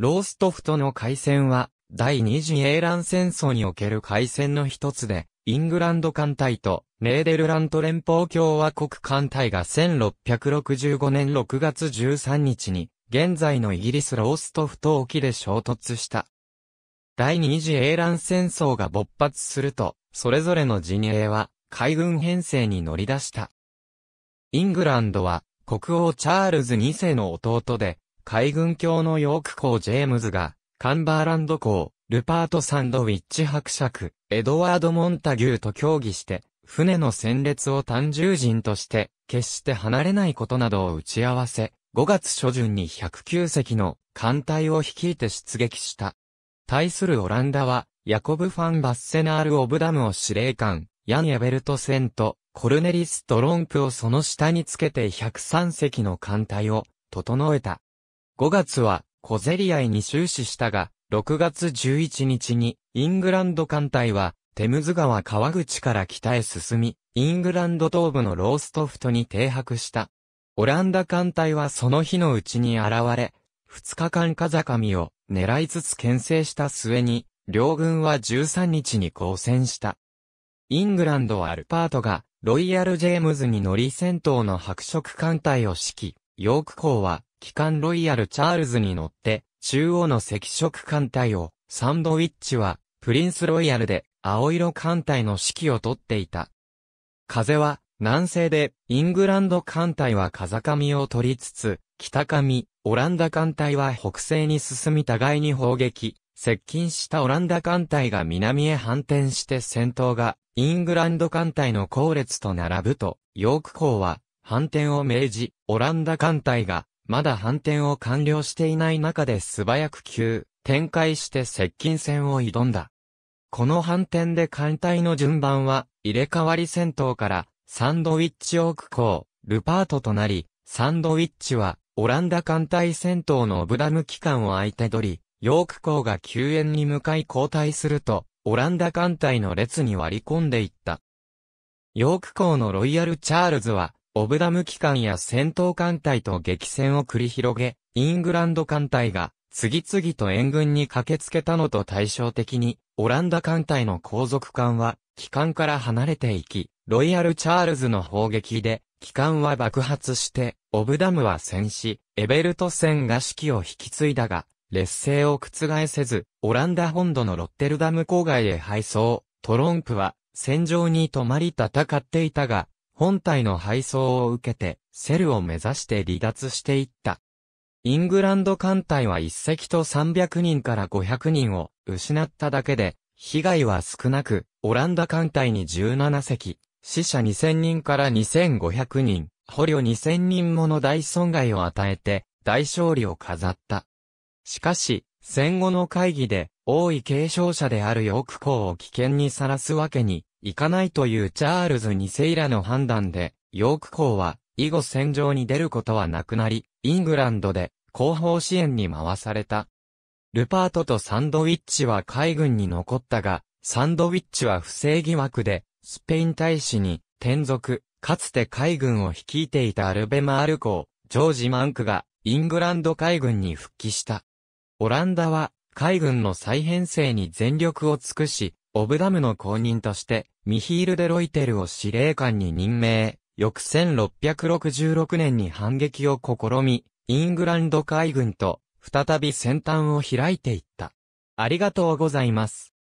ローストフトの海戦は、第二次英蘭戦争における海戦の一つで、イングランド艦隊とネーデルラント連邦共和国艦隊が1665年6月13日に、現在のイギリスローストフト沖で衝突した。第二次英蘭戦争が勃発すると、それぞれの陣営は海軍編成に乗り出した。イングランドは国王チャールズ2世の弟で、海軍橋のヨーク港ジェームズが、カンバーランド港、ルパート・サンドウィッチ伯爵、エドワード・モンタギューと協議して、船の戦列を単獣人として、決して離れないことなどを打ち合わせ、5月初旬に109隻の艦隊を率いて出撃した。対するオランダは、ヤコブ・ファン・バッセナール・オブダムを司令官、ヤン・エベルト・セント、コルネリス・トロンプをその下につけて103隻の艦隊を整えた。5月は小競り合いに終始したが、6月11日にイングランド艦隊はテムズ川川口から北へ進み、イングランド東部のローストフトに停泊した。オランダ艦隊はその日のうちに現れ、2日間風上を狙いつつ牽制した末に、両軍は13日に交戦した。イングランドアルパートが、ロイヤル・ジェームズに乗り戦闘の白色艦隊を指揮、ヨーク港は、機関ロイヤル・チャールズに乗って、中央の赤色艦隊を、サンドウィッチは、プリンスロイヤルで、青色艦隊の指揮をとっていた。風は、南西で、イングランド艦隊は風上を取りつつ、北上、オランダ艦隊は北西に進み互いに砲撃、接近したオランダ艦隊が南へ反転して戦闘が、イングランド艦隊の後列と並ぶと、ヨーク港は、反転を命じ、オランダ艦隊が、まだ反転を完了していない中で素早く急、展開して接近戦を挑んだ。この反転で艦隊の順番は、入れ替わり戦闘から、サンドウィッチオーク港、ルパートとなり、サンドウィッチは、オランダ艦隊戦闘のオブダム機関を相手取り、ヨーク港が救援に向かい交代すると、オランダ艦隊の列に割り込んでいった。ヨーク港のロイヤル・チャールズは、オブダム機関や戦闘艦隊と激戦を繰り広げ、イングランド艦隊が次々と援軍に駆けつけたのと対照的に、オランダ艦隊の後続艦は、機関から離れていき、ロイヤル・チャールズの砲撃で、機関は爆発して、オブダムは戦死、エベルト戦が指揮を引き継いだが、劣勢を覆せず、オランダ本土のロッテルダム郊外へ敗走、トロンプは、戦場に泊まり戦っていたが、本体の配送を受けて、セルを目指して離脱していった。イングランド艦隊は一隻と300人から500人を失っただけで、被害は少なく、オランダ艦隊に17隻、死者2000人から2500人、捕虜2000人もの大損害を与えて、大勝利を飾った。しかし、戦後の会議で、王位継承者であるヨーク公を危険にさらすわけにいかないというチャールズ2世らの判断で、ヨーク公は以後戦場に出ることはなくなり、イングランドで後方支援に回された。ルパートとサンドウィッチは海軍に残ったが、サンドウィッチは不正疑惑で、スペイン大使に転属、かつて海軍を率いていたアルベマール公、ジョージ・マンクが、イングランド海軍に復帰した。オランダは、海軍の再編成に全力を尽くし、オブダムの公認として、ミヒール・デロイテルを司令官に任命、翌1666年に反撃を試み、イングランド海軍と、再び先端を開いていった。ありがとうございます。